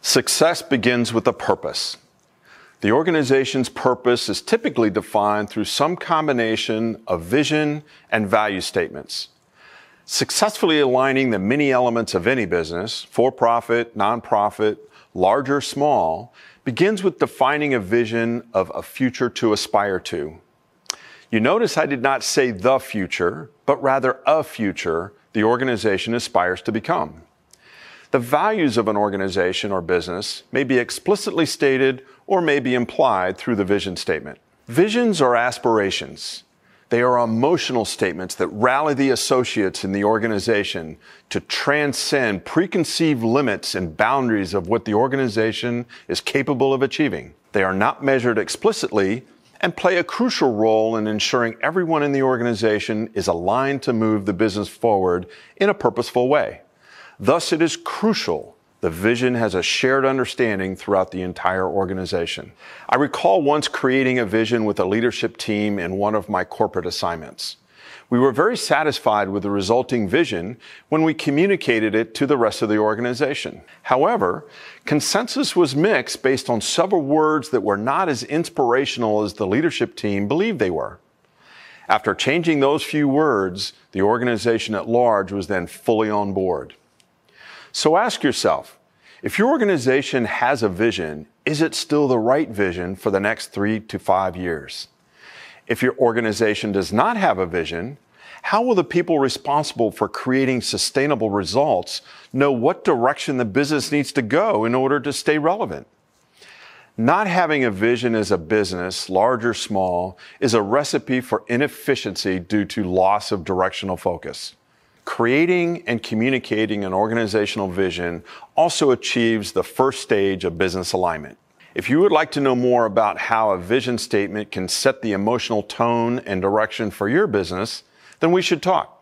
Success begins with a purpose. The organization's purpose is typically defined through some combination of vision and value statements. Successfully aligning the many elements of any business, for profit, nonprofit, large or small, begins with defining a vision of a future to aspire to. You notice I did not say the future, but rather a future the organization aspires to become. The values of an organization or business may be explicitly stated or may be implied through the vision statement. Visions are aspirations. They are emotional statements that rally the associates in the organization to transcend preconceived limits and boundaries of what the organization is capable of achieving. They are not measured explicitly, and play a crucial role in ensuring everyone in the organization is aligned to move the business forward in a purposeful way. Thus, it is crucial the vision has a shared understanding throughout the entire organization. I recall once creating a vision with a leadership team in one of my corporate assignments. We were very satisfied with the resulting vision when we communicated it to the rest of the organization. However, consensus was mixed based on several words that were not as inspirational as the leadership team believed they were. After changing those few words, the organization at large was then fully on board. So ask yourself, if your organization has a vision, is it still the right vision for the next three to five years? If your organization does not have a vision, how will the people responsible for creating sustainable results know what direction the business needs to go in order to stay relevant? Not having a vision as a business, large or small, is a recipe for inefficiency due to loss of directional focus. Creating and communicating an organizational vision also achieves the first stage of business alignment. If you would like to know more about how a vision statement can set the emotional tone and direction for your business, then we should talk.